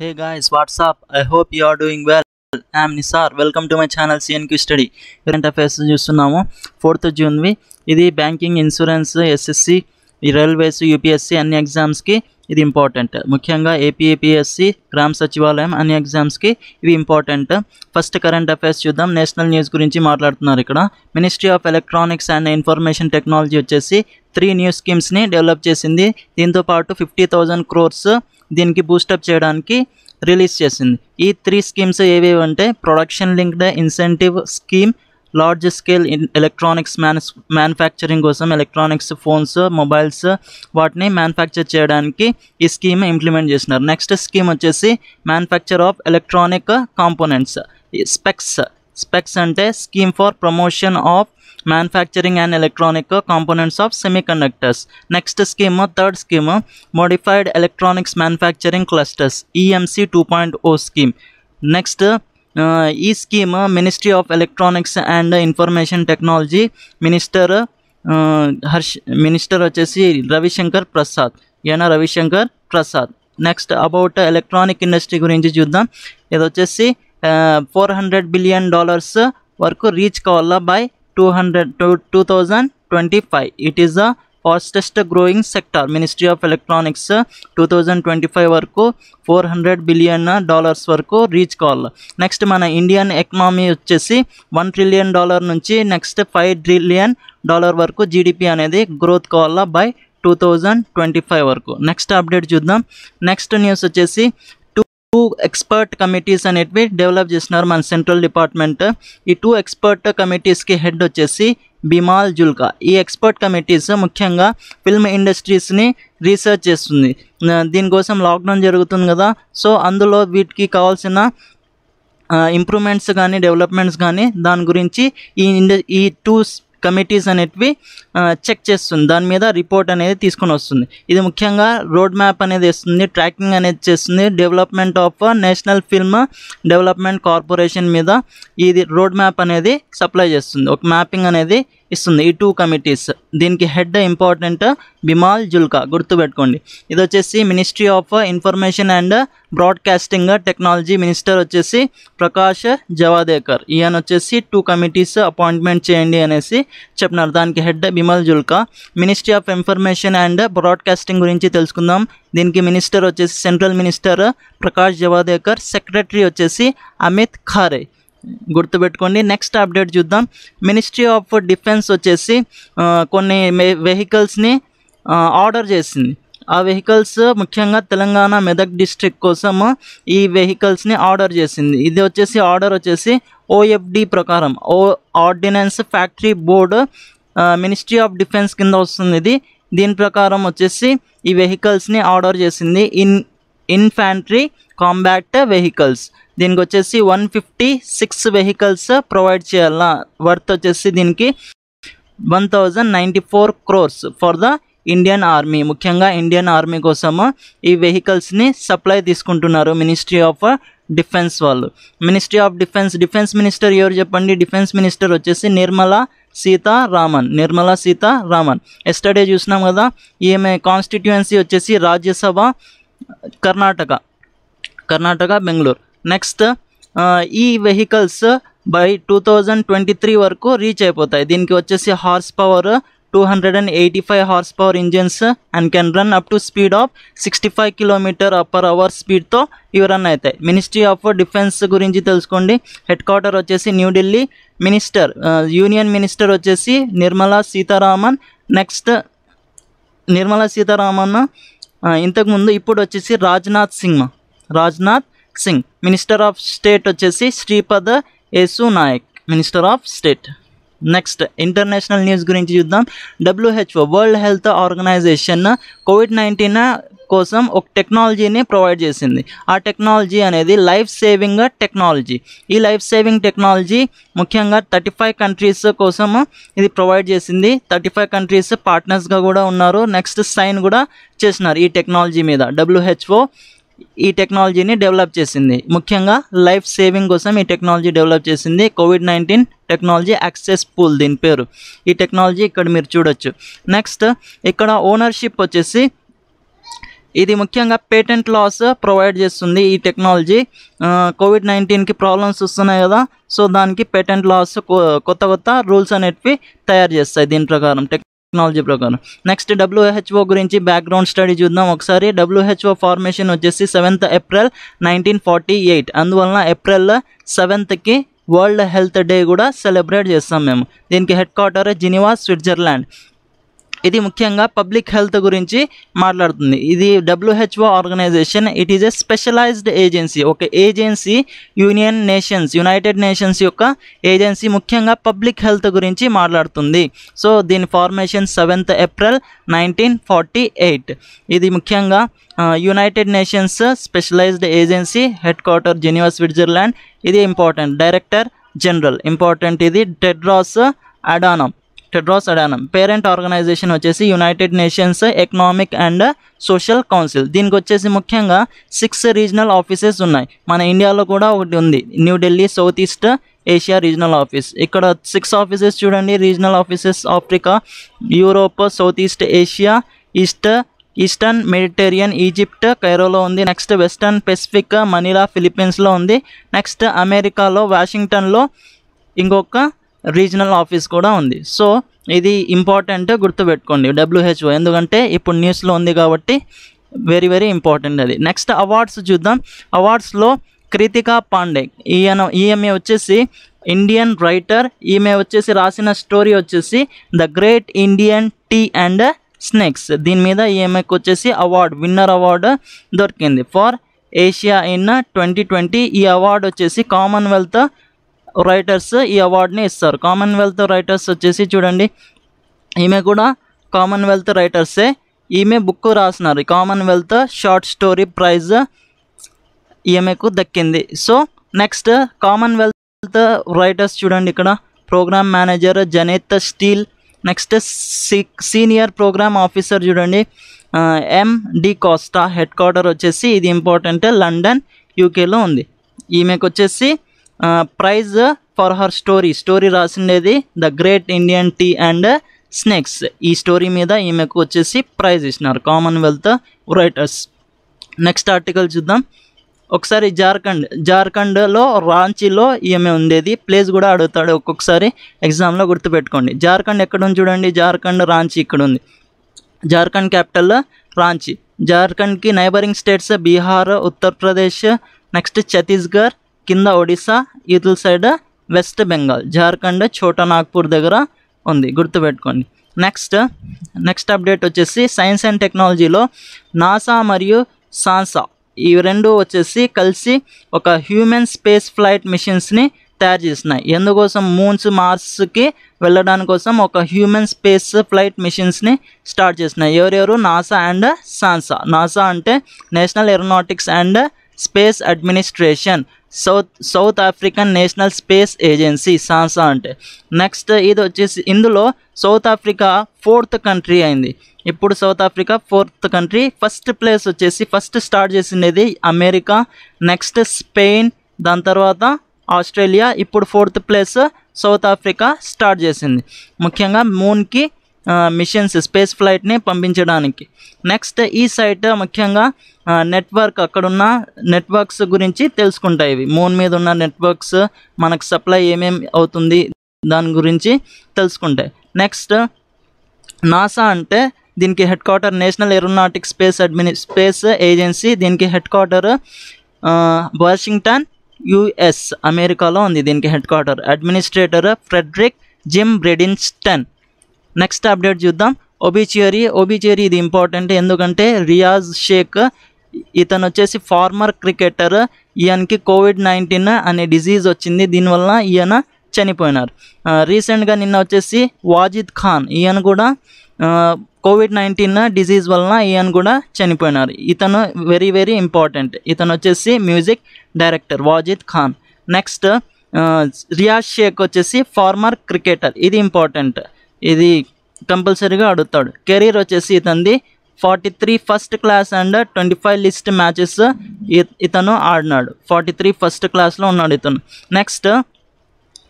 Hey guys what's up I hope you are doing well I'm Nisar welcome to my channel C N Q study current affairs చూస్తున్నాము fourth జూన్వి ఇది banking insurance SSC railways UPSC అన్ని ఎగ్జామ్స్కి ఇది important ముఖ్యంగా ఏపీఏపీఎస్సి గ్రామ సచివాలయం అన్ని ఎగ్జామ్స్కి ఇవి ఇంపార్టెంట్ ఫస్ట్ కరెంట్ అఫైర్స్ చూద్దాం నేషనల్ న్యూస్ గురించి మాట్లాడుతున్నారు ఇక్కడ ministry of electronics and information technology వచ్చేసి త్రీ న్యూ స్కీమ్స్ని డెవలప్ చేసింది దీంతోపాటు ఫిఫ్టీ థౌజండ్ క్రోర్స్ దీనికి బూస్టప్ చేయడానికి రిలీజ్ చేసింది ఈ త్రీ స్కీమ్స్ ఏవేవి అంటే production linked incentive scheme large scale electronics manu manufacturing కోసం ఎలక్ట్రానిక్స్ ఫోన్స్ మొబైల్స్ వాటిని మ్యానుఫ్యాక్చర్ చేయడానికి ఈ స్కీమ్ ఇంప్లిమెంట్ చేసినారు నెక్స్ట్ స్కీమ్ వచ్చేసి manufacture of electronic components SPECS SPECS అంటే scheme for promotion of manufacturing and electronic components of semiconductors next scheme third scheme modified electronics manufacturing clusters EMC two point O scheme next ఈ scheme ministry of electronics and information technology minister Harsh minister వచ్చేసి రవిశంకర్ ప్రసాద్ ఈయన Ravishankar Prasad next about electronic industry గురించి చూద్దాం ఇది వచ్చేసి four hundred billion dollars వరకు reach కావాలా by 2025. It is the fastest growing sector ministry of electronics two thousand twenty five వరకు four hundred billion dollars వరకు రీచ్ కాల్ నెక్స్ట్ మన ఇండియన్ ఎకనామీ వచ్చేసి వన్ ట్రిలియన్ డాలర్ నుంచి next five trillion dollar వరకు GDP అనేది growth కావాలా by two thousand twenty five వరకు next update చూద్దాం నెక్స్ట్ న్యూస్ వచ్చేసి టూ ఎక్స్పర్ట్ కమిటీస్ అనేటివి డెవలప్ చేసినారు మన సెంట్రల్ డిపార్ట్మెంట్ ఈ టూ ఎక్స్పర్ట్ కమిటీస్కి హెడ్ వచ్చేసి బిమాల్ జుల్కా ఈ ఎక్స్పర్ట్ కమిటీస్ ముఖ్యంగా ఫిల్మ్ ఇండస్ట్రీస్ని రీసెర్చ్ చేస్తుంది దీనికోసం లాక్డౌన్ జరుగుతుంది కదా సో అందులో వీటికి కావాల్సిన ఇంప్రూవ్మెంట్స్ కానీ డెవలప్మెంట్స్ కానీ దాని గురించి ఈ ఇండ ఈ టూ కమిటీస్ అనేటివి చెక్ చేస్తుంది దాని మీద రిపోర్ట్ అనేది తీసుకొని వస్తుంది ఇది ముఖ్యంగా రోడ్ మ్యాప్ అనేది ఇస్తుంది ట్రాకింగ్ అనేది చేస్తుంది development of national film development corporation మీద ఇది రోడ్ మ్యాప్ అనేది సప్లై చేస్తుంది ఒక మ్యాపింగ్ అనేది ఇస్తుంది ఈ టూ కమిటీస్ దీనికి హెడ్ ఇంపార్టెంట్ బిమాల్ జుల్కా గుర్తుపెట్టుకోండి ఇది వచ్చేసి ministry of information and broadcasting technology minister వచ్చేసి ప్రకాష్ జవాదేకర్ ఈయన వచ్చేసి టూ కమిటీస్ అపాయింట్మెంట్ చేయండి అనేసి చెప్పినారు దానికి head Bimal Julka ministry of information and broadcasting గురించి తెలుసుకుందాం దీనికి మినిస్టర్ వచ్చేసి central minister Prakash Javadekar secretary వచ్చేసి అమిత్ ఖారే గుర్తుపెట్టుకోండి నెక్స్ట్ అప్డేట్ చూద్దాం మినిస్ట్రీ ఆఫ్ డిఫెన్స్ వచ్చేసి కొన్ని వెహికల్స్ని ఆర్డర్ చేసింది ఆ వెహికల్స్ ముఖ్యంగా తెలంగాణ మెదక్ డిస్ట్రిక్ట్ కోసం ఈ వెహికల్స్ని ఆర్డర్ చేసింది ఇది వచ్చేసి ఆర్డర్ వచ్చేసి ఓఎఫ్డి ప్రకారం O ordinance factory board ministry of defence కింద వస్తుంది ఇది దీని ప్రకారం వచ్చేసి ఈ వెహికల్స్ని ఆర్డర్ చేసింది ఇన్ ఇన్ఫాంట్రీ కాంబాక్ట్ వెహికల్స్ దీనికి వచ్చేసి one fifty six vehicles provide చేయాల వర్త్ వచ్చేసి దీనికి one thousand ninety four crores for the Indian army ముఖ్యంగా ఇండియన్ ఆర్మీ కోసము ఈ వెహికల్స్ని సప్లై తీసుకుంటున్నారు మినిస్ట్రీ ఆఫ్ డిఫెన్స్ వాళ్ళు ministry of defence defence minister ఎవరు చెప్పండి డిఫెన్స్ మినిస్టర్ వచ్చేసి నిర్మలా సీతారామన్ నిర్మలా సీతారామన్ ఎస్టర్డే చూసినాం కదా ఈమె కాన్స్టిట్యుయెన్సీ వచ్చేసి రాజ్యసభ కర్ణాటక కర్ణాటక బెంగళూరు నెక్స్ట్ ఈ vehicles by two thousand twenty three వరకు రీచ్ అయిపోతాయి దీనికి వచ్చేసి horse power two hundred and eighty five horse power engines and can run up to speed of sixty five kilometre upper hour స్పీడ్తో ఇవి run అవుతాయి ministry of defence గురించి తెలుసుకోండి head quarter వచ్చేసి న్యూఢిల్లీ మినిస్టర్ యూనియన్ మినిస్టర్ వచ్చేసి Nirmala Sitharaman next Nirmala Sitharaman ఇంతకుముందు ఇప్పుడు వచ్చేసి Rajnath Singh Rajnath Singh minister of state వచ్చేసి Shripad Yesso Naik minister of state next international news గురించి చూద్దాం WHO world health organization COVID nineteen కోసం ఒక టెక్నాలజీని ప్రొవైడ్ చేసింది ఆ టెక్నాలజీ అనేది లైఫ్ సేవింగ్ టెక్నాలజీ ఈ లైఫ్ సేవింగ్ టెక్నాలజీ ముఖ్యంగా థర్టీ ఫైవ్ కంట్రీస్ కోసం ఇది ప్రొవైడ్ చేసింది థర్టీ ఫైవ్ కంట్రీస్ పార్ట్నర్స్గా కూడా ఉన్నారు నెక్స్ట్ సైన్ కూడా చేసినారు ఈ టెక్నాలజీ మీద డబ్ల్యూహెచ్ఓ ఈ టెక్నాలజీని డెవలప్ చేసింది ముఖ్యంగా లైఫ్ సేవింగ్ కోసం ఈ టెక్నాలజీ డెవలప్ చేసింది COVID nineteen technology access pool దీని పేరు ఈ టెక్నాలజీ ఇక్కడ మీరు చూడొచ్చు నెక్స్ట్ ఇక్కడ ఓనర్షిప్ వచ్చేసి ఇది ముఖ్యంగా పేటెంట్ లాస్ ప్రొవైడ్ చేస్తుంది ఈ టెక్నాలజీ కోవిడ్ నైన్టీన్కి ప్రాబ్లమ్స్ వస్తున్నాయి కదా సో దానికి పేటెంట్ లాస్ కొత్త కొత్త రూల్స్ అనేటివి తయారు చేస్తాయి దీని ప్రకారం టెక్నాలజీ ప్రకారం నెక్స్ట్ డబ్ల్యూహెచ్ఓ గురించి బ్యాక్గ్రౌండ్ స్టడీ చూద్దాం ఒకసారి డబ్ల్యూహెచ్ఓ ఫార్మేషన్ వచ్చేసి seventh April nineteen forty eight అందువలన ఏప్రిల్ సెవెంత్కి వరల్డ్ హెల్త్ డే కూడా సెలబ్రేట్ చేస్తాం మేము దీనికి హెడ్ క్వార్టర్ జినివా స్విట్జర్లాండ్ ఇది ముఖ్యంగా పబ్లిక్ హెల్త్ గురించి మాట్లాడుతుంది ఇది WHO organization it is a specialised agency ఒక agency Union Nations United Nations యొక్క ఏజెన్సీ ముఖ్యంగా పబ్లిక్ హెల్త్ గురించి మాట్లాడుతుంది సో దీని formation seventh April nineteen forty eight ఇది ముఖ్యంగా United Nations specialised agency head quarter Geneva Switzerland ఇది ఇంపార్టెంట్ డైరెక్టర్ జనరల్ ఇంపార్టెంట్ ఇది Tedros Adhanom Tedros Adhanom parent organization వచ్చేసి United Nations economic and social council దీనికి వచ్చేసి ముఖ్యంగా six regional offices ఉన్నాయి మన ఇండియాలో కూడా ఒకటి ఉంది New Delhi South East Asia regional office ఇక్కడ సిక్స్ ఆఫీసెస్ చూడండి regional offices Africa Europe South East Asia east Eastern Mediterranean Egypt కైరోలో ఉంది నెక్స్ట్ వెస్టర్న్ పెసిఫిక్ మనీలా ఫిలిప్పీన్స్లో ఉంది నెక్స్ట్ అమెరికాలో వాషింగ్టన్లో ఇంకొక రీజనల్ ఆఫీస్ కూడా ఉంది సో ఇది ఇంపార్టెంట్ గుర్తుపెట్టుకోండి డబ్ల్యూహెచ్ఓ ఎందుకంటే ఇప్పుడు న్యూస్లో ఉంది కాబట్టి వెరీ వెరీ ఇంపార్టెంట్ అది నెక్స్ట్ అవార్డ్స్ చూద్దాం అవార్డ్స్లో క్రితికా పాండే ఈయన ఈఎంఏ వచ్చేసి ఇండియన్ రైటర్ ఈమె వచ్చేసి రాసిన స్టోరీ వచ్చేసి the great Indian tea and snakes దీని మీద ఈఎంఏకి వచ్చేసి అవార్డ్ విన్నర్ అవార్డు దొరికింది for Asia in twenty twenty ఈ అవార్డు వచ్చేసి కామన్వెల్త్ రైటర్స్ ఈ అవార్డుని ఇస్తారు కామన్వెల్త్ రైటర్స్ వచ్చేసి చూడండి ఈమె కూడా కామన్వెల్త్ రైటర్సే ఈమె బుక్ రాసినారు కామన్వెల్త్ షార్ట్ స్టోరీ ప్రైజ్ ఈమెకు దక్కింది సో నెక్స్ట్ కామన్వెల్త్ రైటర్స్ చూడండి ఇక్కడ programme manager Janet Steel next senior programme officer చూడండి M D Costa head quarter వచ్చేసి ఇది ఇంపార్టెంట్ లండన్ యూకేలో ఉంది ఈమెకు వచ్చేసి prize for her story story రాసిండేది the great Indian tea and snakes ఈ స్టోరీ మీద ఈమెకు వచ్చేసి ప్రైజ్ ఇచ్చినారు కామన్వెల్త్ రైటర్స్ నెక్స్ట్ ఆర్టికల్ చూద్దాం ఒకసారి జార్ఖండ్ జార్ఖండ్లో రాంచీలో ఈమె ఉండేది ప్లేస్ కూడా అడుగుతాడు ఒక్కొక్కసారి ఎగ్జామ్లో గుర్తుపెట్టుకోండి జార్ఖండ్ ఎక్కడ ఉంది చూడండి జార్ఖండ్ రాంచీ ఇక్కడ ఉంది జార్ఖండ్ క్యాపిటల్ రాంచీ జార్ఖండ్కి neighbouring states Bihar Uttar Pradesh next Chhattisgarh కింద ఒడిస్సా ఇతల సైడ్ వెస్ట్ బెంగాల్ జార్ఖండ్ ఛోటా నాగ్పూర్ దగ్గర ఉంది గుర్తుపెట్టుకోండి నెక్స్ట్ నెక్స్ట్ అప్డేట్ వచ్చేసి సైన్స్ అండ్ టెక్నాలజీలో నాసా మరియు సాన్సా ఈ రెండు వచ్చేసి కలిసి ఒక హ్యూమన్ స్పేస్ ఫ్లైట్ మిషన్స్ని తయారు చేసినాయి ఎందుకోసం మూన్స్ మార్స్కి వెళ్ళడానికి కోసం ఒక హ్యూమన్ స్పేస్ ఫ్లైట్ మిషన్స్ని స్టార్ట్ చేసినాయి ఎవరెవరు నాసా అండ్ సాన్సా నాసా అంటే National Aeronautics and Space Administration South South African National Space Agency SANSA అంటే నెక్స్ట్ ఇది వచ్చేసి ఇందులో సౌత్ ఆఫ్రికా ఫోర్త్ కంట్రీ అయింది ఇప్పుడు South Africa fourth country first place వచ్చేసి ఫస్ట్ స్టార్ట్ చేసినది అమెరికా నెక్స్ట్ స్పెయిన్ దాని తర్వాత ఆస్ట్రేలియా ఇప్పుడు fourth place South Africa start చేసింది ముఖ్యంగా మూన్కి మిషన్స్ స్పేస్ ఫ్లైట్ని పంపించడానికి నెక్స్ట్ ఈ సైట్ ముఖ్యంగా నెట్వర్క్ అక్కడున్న నెట్వర్క్స్ గురించి తెలుసుకుంటాయి ఇవి మూన్ మీద ఉన్న నెట్వర్క్స్ మనకు సప్లై ఏమేమి అవుతుంది దాని గురించి తెలుసుకుంటాయి నెక్స్ట్ నాసా అంటే దీనికి head quarter National Aeronautic Space admin Space Agency దీనికి హెడ్ క్వార్టర్ వాషింగ్టన్ యుఎస్ అమెరికాలో ఉంది దీనికి head quarter administrator Frederick Jim Bridenstine next update చూద్దాం ఒబిచేరీ ఒబిచేరీ ఇది ఇంపార్టెంట్ ఎందుకంటే రియాజ్ షేక్ ఇతను వచ్చేసి ఫార్మర్ క్రికెటర్ ఈయనకి కోవిడ్ నైన్టీన్ అనే డిజీజ్ వచ్చింది దీనివల్ల ఈయన చనిపోయినారు రీసెంట్గా నిన్న వచ్చేసి వాజిద్ ఖాన్ ఈయన కూడా కోవిడ్ నైన్టీన్ డిజీజ్ వలన ఈయన కూడా చనిపోయినారు ఇతను వెరీ వెరీ ఇంపార్టెంట్ ఇతను వచ్చేసి music director Wajid Khan next Riyaz Shaikh వచ్చేసి ఫార్మర్ క్రికెటర్ ఇది ఇంపార్టెంట్ ఇది కంపల్సరీగా అడుగుతాడు కెరీర్ వచ్చేసి ఇతనిది forty three first class and twenty five list matches ఇతను ఆడినాడు ఫార్టీ త్రీ ఫస్ట్ క్లాస్లో ఉన్నాడు ఇతను నెక్స్ట్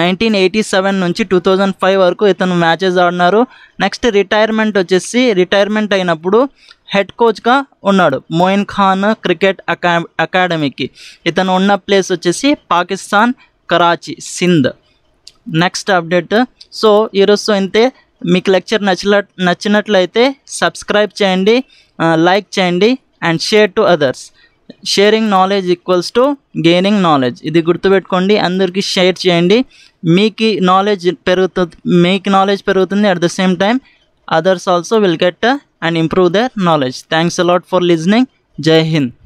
నైన్టీన్ ఎయిటీ సెవెన్ నుంచి టూ థౌజండ్ ఫైవ్ వరకు ఇతను మ్యాచెస్ ఆడినారు నెక్స్ట్ రిటైర్మెంట్ వచ్చేసి రిటైర్మెంట్ అయినప్పుడు హెడ్ కోచ్గా ఉన్నాడు మోయిన్ ఖాన్ క్రికెట్ అకా అకాడమీకి ఇతను ఉన్న ప్లేస్ వచ్చేసి Pakistan Karachi Sindh next update so ఈరోజుతో ఇంతే మీకు లెక్చర్ నచ్చిన నచ్చినట్లయితే సబ్స్క్రైబ్ చేయండి లైక్ చేయండి and share to others sharing knowledge equals to gaining knowledge ఇది గుర్తుపెట్టుకోండి అందరికీ షేర్ చేయండి మీకు నాలెడ్జ్ పెరుగుతుంది మీకు నాలెడ్జ్ పెరుగుతుంది at the same time others also will get and improve their knowledge thanks a lot for listening జై హింద్